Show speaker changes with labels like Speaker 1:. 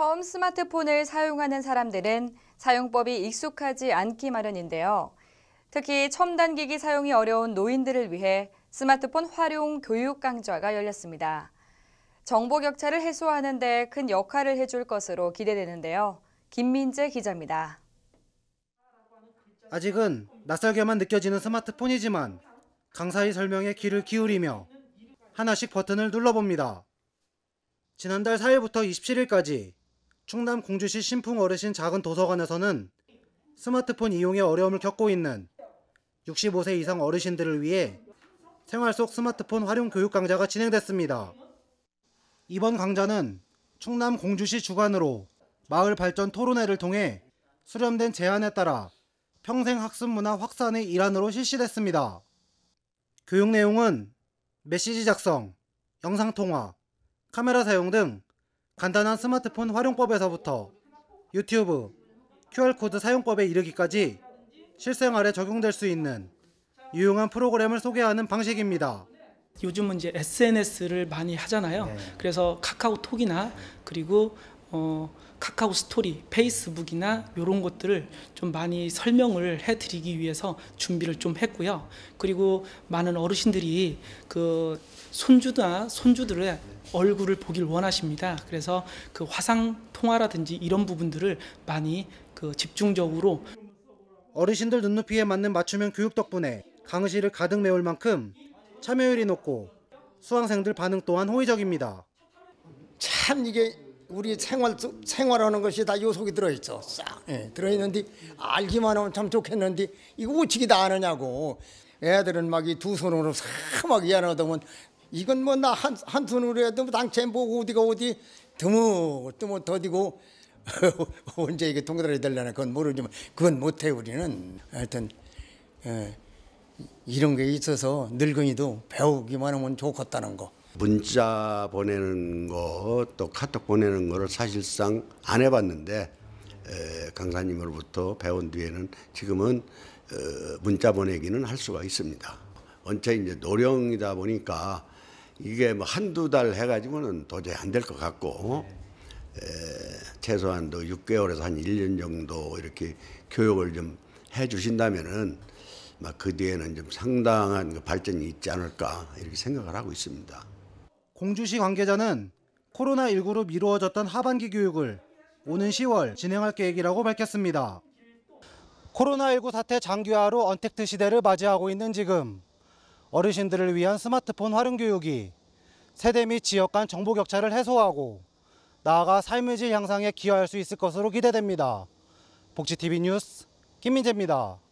Speaker 1: 처음 스마트폰을 사용하는 사람들은 사용법이 익숙하지 않기 마련인데요. 특히 첨단 기기 사용이 어려운 노인들을 위해 스마트폰 활용 교육 강좌가 열렸습니다. 정보 격차를 해소하는 데 큰 역할을 해줄 것으로 기대되는데요. 김민재 기자입니다.
Speaker 2: 아직은 낯설게만 느껴지는 스마트폰이지만 강사의 설명에 귀를 기울이며 하나씩 버튼을 눌러봅니다. 지난달 4일부터 27일까지 충남 공주시 신풍 어르신 작은 도서관에서는 스마트폰 이용에 어려움을 겪고 있는 65세 이상 어르신들을 위해 생활 속 스마트폰 활용 교육 강좌가 진행됐습니다. 이번 강좌는 충남 공주시 주관으로 마을 발전 토론회를 통해 수렴된 제안에 따라 평생 학습 문화 확산의 일환으로 실시됐습니다. 교육 내용은 메시지 작성, 영상 통화, 카메라 사용 등 간단한 스마트폰 활용법에서부터 유튜브, QR코드 사용법에 이르기까지 실생활에 적용될 수 있는 유용한 프로그램을 소개하는 방식입니다.
Speaker 3: 요즘은 이제 SNS를 많이 하잖아요. 네. 그래서 카카오톡이나 그리고 어, 카카오 스토리, 페이스북이나 이런 것들을 좀 많이 설명을 해드리기 위해서 준비를 좀 했고요. 그리고 많은 어르신들이 그 손주나 손주들의 얼굴을 보길 원하십니다. 그래서 그 화상 통화라든지 이런 부분들을 많이 그 집중적으로
Speaker 2: 어르신들 눈높이에 맞는 맞춤형 교육 덕분에 강의실을 가득 메울 만큼
Speaker 4: 참여율이 높고 수강생들 반응 또한 호의적입니다. 참 이게 우리 생활 생활하는 것이 다 요속이 들어있어 싹 예, 들어있는데 알기만 하면 참 좋겠는데 이거 어떻게 다 아느냐고 애들은 막 이 두 손으로 싹 막 이안하다 보 이건 뭐 나 한 한 손으로 해도 뭐 당체 보고 뭐 어디가 어디 드무드무 뭐 더디고 언제 이게 동그라미 될려나 그건 모르지만 그건 못해 우리는 하여튼 예. 이런 게 있어서 늙은이도 배우기만 하면 좋겠다는 거.
Speaker 1: 문자 보내는 거 또 카톡 보내는 거를 사실상 안 해봤는데 에, 강사님으로부터 배운 뒤에는 지금은 어, 문자 보내기는 할 수가 있습니다. 원체 이제 노령이다 보니까 이게 뭐 한두 달 해가지고는 도저히 안 될 것 같고 네. 에, 최소한도 6개월에서 한 1년 정도 이렇게 교육을 좀 해주신다면은 그 뒤에는 좀 상당한 그 발전이 있지 않을까 이렇게 생각을 하고 있습니다.
Speaker 2: 공주시 관계자는 코로나19로 미루어졌던 하반기 교육을 오는 10월 진행할 계획이라고 밝혔습니다. 코로나19 사태 장기화로 언택트 시대를 맞이하고 있는 지금 어르신들을 위한 스마트폰 활용 교육이 세대 및 지역 간 정보 격차를 해소하고 나아가 삶의 질 향상에 기여할 수 있을 것으로 기대됩니다. 복지TV 뉴스
Speaker 3: 김민재입니다.